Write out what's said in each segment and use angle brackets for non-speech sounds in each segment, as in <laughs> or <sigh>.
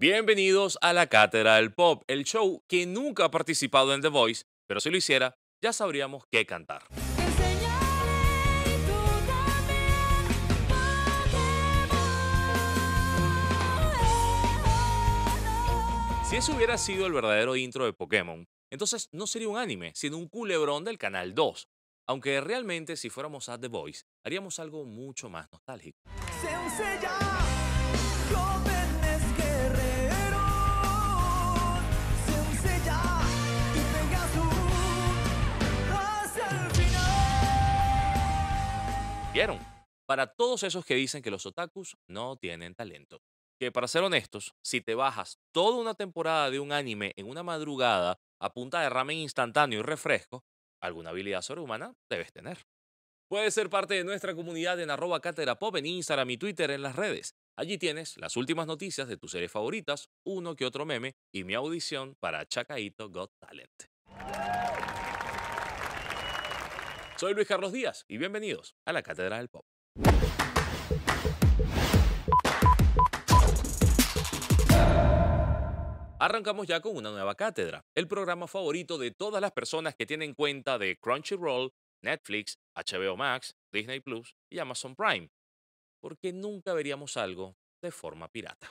Bienvenidos a la Cátedra del Pop, el show que nunca ha participado en The Voice, pero si lo hiciera, ya sabríamos qué cantar. Si eso hubiera sido el verdadero intro de Pokémon, entonces no sería un anime, sino un culebrón del Canal 2. Aunque realmente si fuéramos a The Voice, haríamos algo mucho más nostálgico. Para todos esos que dicen que los otakus no tienen talento. Que para ser honestos, si te bajas toda una temporada de un anime en una madrugada a punta de ramen instantáneo y refresco, alguna habilidad sobrehumana debes tener. Puedes ser parte de nuestra comunidad en arroba pop, en Instagram y Twitter en las redes. Allí tienes las últimas noticias de tus series favoritas, uno que otro meme y mi audición para Chacaito Got Talent. Soy Luis Carlos Díaz y bienvenidos a la Cátedra del Pop. Arrancamos ya con una nueva cátedra, el programa favorito de todas las personas que tienen cuenta de Crunchyroll, Netflix, HBO Max, Disney Plus y Amazon Prime, porque nunca veríamos algo de forma pirata.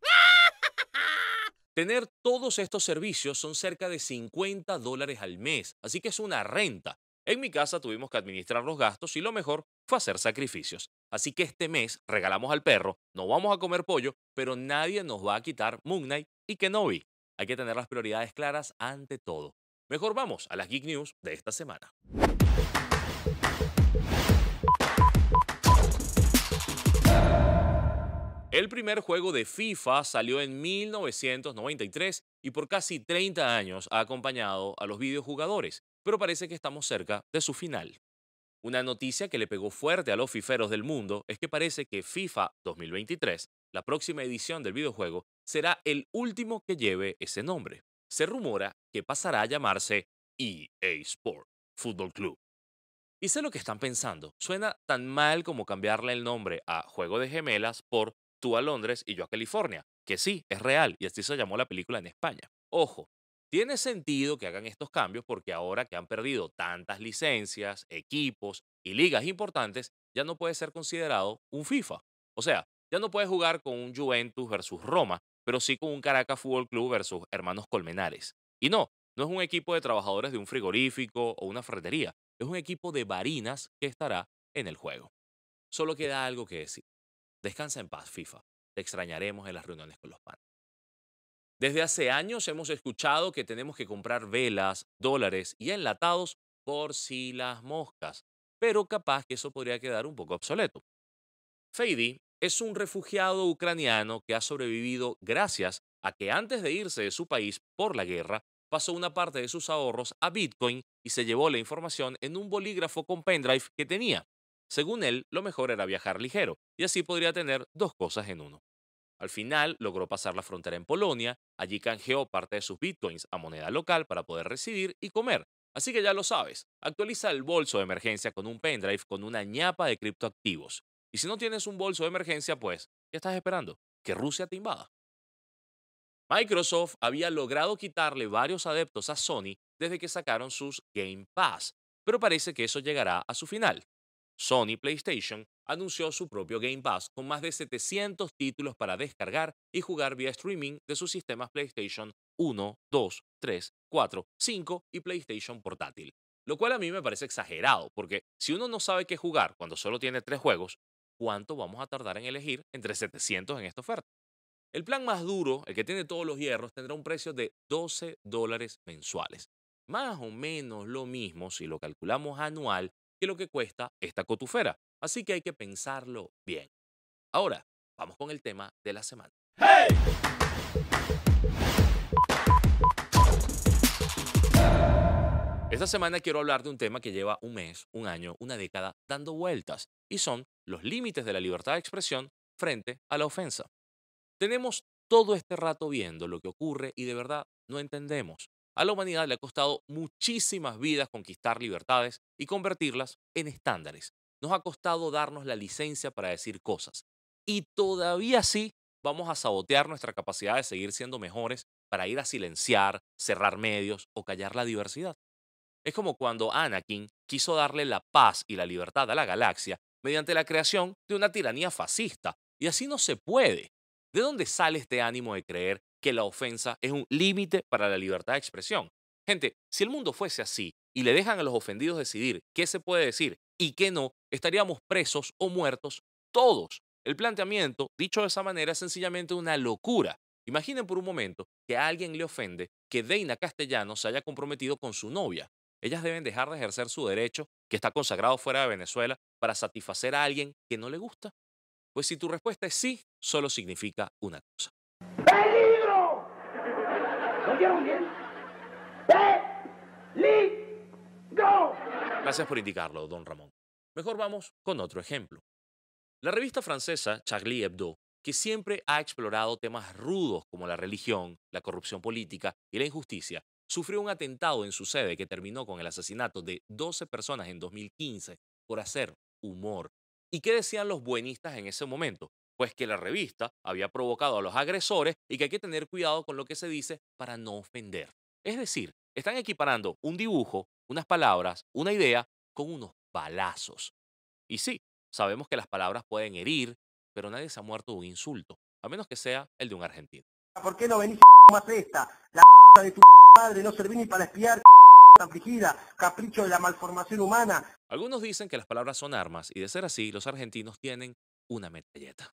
<laughs> Tener todos estos servicios son cerca de 50 dólares al mes, así que es una renta en mi casa tuvimos que administrar los gastos y lo mejor fue hacer sacrificios. Así que este mes regalamos al perro, no vamos a comer pollo, pero nadie nos va a quitar Moon Knight y Kenobi. Hay que tener las prioridades claras ante todo. Mejor vamos a las Geek News de esta semana. El primer juego de FIFA salió en 1993 y por casi 30 años ha acompañado a los videojugadores pero parece que estamos cerca de su final. Una noticia que le pegó fuerte a los fiferos del mundo es que parece que FIFA 2023, la próxima edición del videojuego, será el último que lleve ese nombre. Se rumora que pasará a llamarse EA Sport Fútbol Club. Y sé lo que están pensando, suena tan mal como cambiarle el nombre a Juego de Gemelas por Tú a Londres y yo a California, que sí, es real y así se llamó la película en España. Ojo, tiene sentido que hagan estos cambios porque ahora que han perdido tantas licencias, equipos y ligas importantes, ya no puede ser considerado un FIFA. O sea, ya no puede jugar con un Juventus versus Roma, pero sí con un Caracas Fútbol Club versus Hermanos Colmenares. Y no, no es un equipo de trabajadores de un frigorífico o una ferretería, es un equipo de varinas que estará en el juego. Solo queda algo que decir. Descansa en paz, FIFA. Te extrañaremos en las reuniones con los panes. Desde hace años hemos escuchado que tenemos que comprar velas, dólares y enlatados por si las moscas, pero capaz que eso podría quedar un poco obsoleto. Fady es un refugiado ucraniano que ha sobrevivido gracias a que antes de irse de su país por la guerra, pasó una parte de sus ahorros a Bitcoin y se llevó la información en un bolígrafo con pendrive que tenía. Según él, lo mejor era viajar ligero, y así podría tener dos cosas en uno. Al final logró pasar la frontera en Polonia Allí canjeó parte de sus bitcoins a moneda local para poder residir y comer. Así que ya lo sabes, actualiza el bolso de emergencia con un pendrive con una ñapa de criptoactivos. Y si no tienes un bolso de emergencia, pues, ¿qué estás esperando? ¿Que Rusia te invada? Microsoft había logrado quitarle varios adeptos a Sony desde que sacaron sus Game Pass, pero parece que eso llegará a su final. Sony PlayStation anunció su propio Game Pass con más de 700 títulos para descargar y jugar vía streaming de sus sistemas PlayStation 1, 2, 3, 4, 5 y PlayStation Portátil. Lo cual a mí me parece exagerado, porque si uno no sabe qué jugar cuando solo tiene tres juegos, ¿cuánto vamos a tardar en elegir entre 700 en esta oferta? El plan más duro, el que tiene todos los hierros, tendrá un precio de 12 dólares mensuales. Más o menos lo mismo si lo calculamos anual que lo que cuesta esta cotufera. Así que hay que pensarlo bien. Ahora, vamos con el tema de la semana. Esta semana quiero hablar de un tema que lleva un mes, un año, una década dando vueltas, y son los límites de la libertad de expresión frente a la ofensa. Tenemos todo este rato viendo lo que ocurre y de verdad no entendemos. A la humanidad le ha costado muchísimas vidas conquistar libertades y convertirlas en estándares. Nos ha costado darnos la licencia para decir cosas. Y todavía así vamos a sabotear nuestra capacidad de seguir siendo mejores para ir a silenciar, cerrar medios o callar la diversidad. Es como cuando Anakin quiso darle la paz y la libertad a la galaxia mediante la creación de una tiranía fascista. Y así no se puede. ¿De dónde sale este ánimo de creer que la ofensa es un límite para la libertad de expresión. Gente, si el mundo fuese así y le dejan a los ofendidos decidir qué se puede decir y qué no, estaríamos presos o muertos todos. El planteamiento, dicho de esa manera, es sencillamente una locura. Imaginen por un momento que a alguien le ofende que Deina Castellano se haya comprometido con su novia. Ellas deben dejar de ejercer su derecho, que está consagrado fuera de Venezuela, para satisfacer a alguien que no le gusta. Pues si tu respuesta es sí, solo significa una cosa bien. Gracias por indicarlo, don Ramón. Mejor vamos con otro ejemplo. La revista francesa Charlie Hebdo, que siempre ha explorado temas rudos como la religión, la corrupción política y la injusticia, sufrió un atentado en su sede que terminó con el asesinato de 12 personas en 2015 por hacer humor. ¿Y qué decían los buenistas en ese momento? pues que la revista había provocado a los agresores y que hay que tener cuidado con lo que se dice para no ofender. Es decir, están equiparando un dibujo, unas palabras, una idea con unos balazos. Y sí, sabemos que las palabras pueden herir, pero nadie se ha muerto de un insulto, a menos que sea el de un argentino. Ah, ¿Por qué no venís <laughs> más esta? La <laughs> de tu madre no serví ni para espiar <laughs> capricho de la malformación humana. Algunos dicen que las palabras son armas y de ser así los argentinos tienen una metralleta.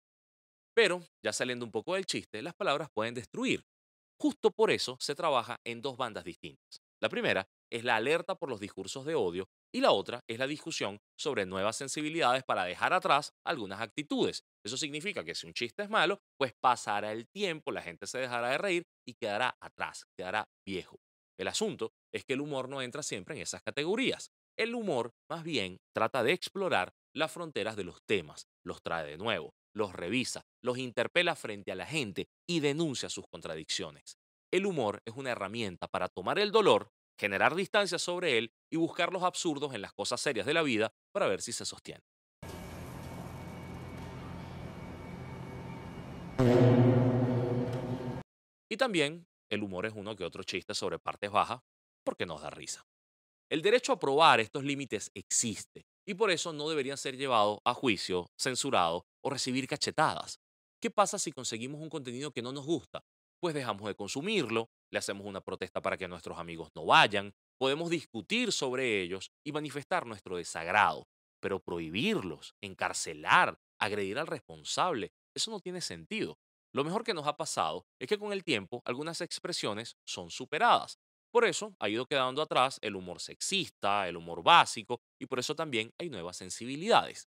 Pero, ya saliendo un poco del chiste, las palabras pueden destruir. Justo por eso se trabaja en dos bandas distintas. La primera es la alerta por los discursos de odio y la otra es la discusión sobre nuevas sensibilidades para dejar atrás algunas actitudes. Eso significa que si un chiste es malo, pues pasará el tiempo, la gente se dejará de reír y quedará atrás, quedará viejo. El asunto es que el humor no entra siempre en esas categorías. El humor, más bien, trata de explorar las fronteras de los temas, los trae de nuevo, los revisa, los interpela frente a la gente y denuncia sus contradicciones. El humor es una herramienta para tomar el dolor, generar distancia sobre él y buscar los absurdos en las cosas serias de la vida para ver si se sostiene. Y también el humor es uno que otro chiste sobre partes bajas porque nos da risa. El derecho a probar estos límites existe y por eso no deberían ser llevados a juicio, censurados o recibir cachetadas. ¿Qué pasa si conseguimos un contenido que no nos gusta? Pues dejamos de consumirlo, le hacemos una protesta para que nuestros amigos no vayan, podemos discutir sobre ellos y manifestar nuestro desagrado, pero prohibirlos, encarcelar, agredir al responsable, eso no tiene sentido. Lo mejor que nos ha pasado es que con el tiempo algunas expresiones son superadas, por eso ha ido quedando atrás el humor sexista, el humor básico, y por eso también hay nuevas sensibilidades.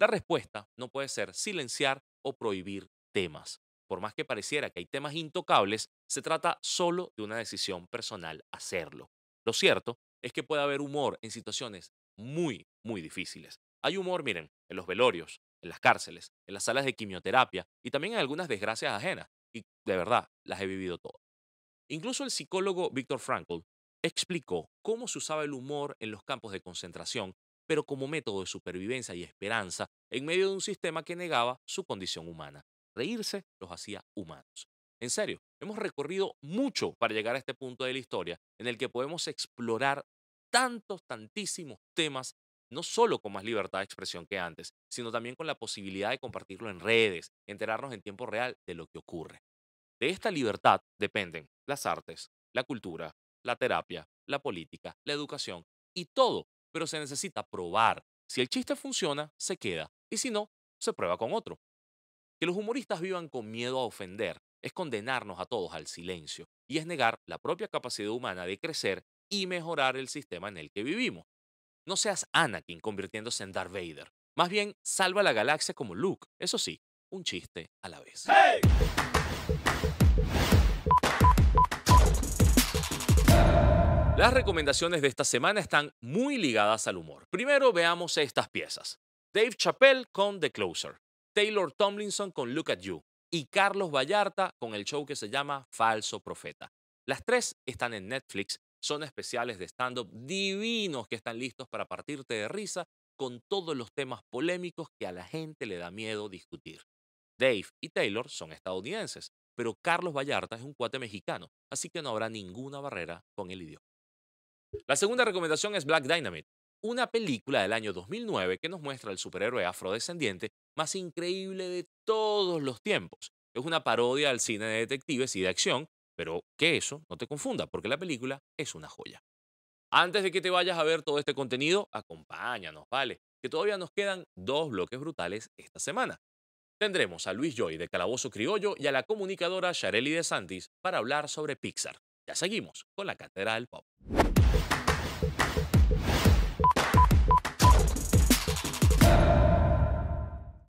La respuesta no puede ser silenciar o prohibir temas. Por más que pareciera que hay temas intocables, se trata solo de una decisión personal hacerlo. Lo cierto es que puede haber humor en situaciones muy, muy difíciles. Hay humor, miren, en los velorios, en las cárceles, en las salas de quimioterapia y también en algunas desgracias ajenas. Y de verdad, las he vivido todas. Incluso el psicólogo Viktor Frankl explicó cómo se usaba el humor en los campos de concentración, pero como método de supervivencia y esperanza en medio de un sistema que negaba su condición humana. Reírse los hacía humanos. En serio, hemos recorrido mucho para llegar a este punto de la historia en el que podemos explorar tantos, tantísimos temas, no solo con más libertad de expresión que antes, sino también con la posibilidad de compartirlo en redes, enterarnos en tiempo real de lo que ocurre. De esta libertad dependen las artes, la cultura, la terapia, la política, la educación y todo, pero se necesita probar. Si el chiste funciona, se queda, y si no, se prueba con otro. Que los humoristas vivan con miedo a ofender es condenarnos a todos al silencio y es negar la propia capacidad humana de crecer y mejorar el sistema en el que vivimos. No seas Anakin convirtiéndose en Darth Vader. Más bien, salva la galaxia como Luke. Eso sí, un chiste a la vez. Las recomendaciones de esta semana están muy ligadas al humor. Primero veamos estas piezas. Dave Chappelle con The Closer, Taylor Tomlinson con Look at You y Carlos Vallarta con el show que se llama Falso Profeta. Las tres están en Netflix, son especiales de stand-up divinos que están listos para partirte de risa con todos los temas polémicos que a la gente le da miedo discutir. Dave y Taylor son estadounidenses, pero Carlos Vallarta es un cuate mexicano, así que no habrá ninguna barrera con el idioma. La segunda recomendación es Black Dynamite, una película del año 2009 que nos muestra al superhéroe afrodescendiente más increíble de todos los tiempos. Es una parodia al cine de detectives y de acción, pero que eso no te confunda, porque la película es una joya. Antes de que te vayas a ver todo este contenido, acompáñanos, ¿vale? Que todavía nos quedan dos bloques brutales esta semana. Tendremos a Luis Joy de Calabozo Criollo y a la comunicadora Shareli de Santis para hablar sobre Pixar. Ya seguimos con la del Pop.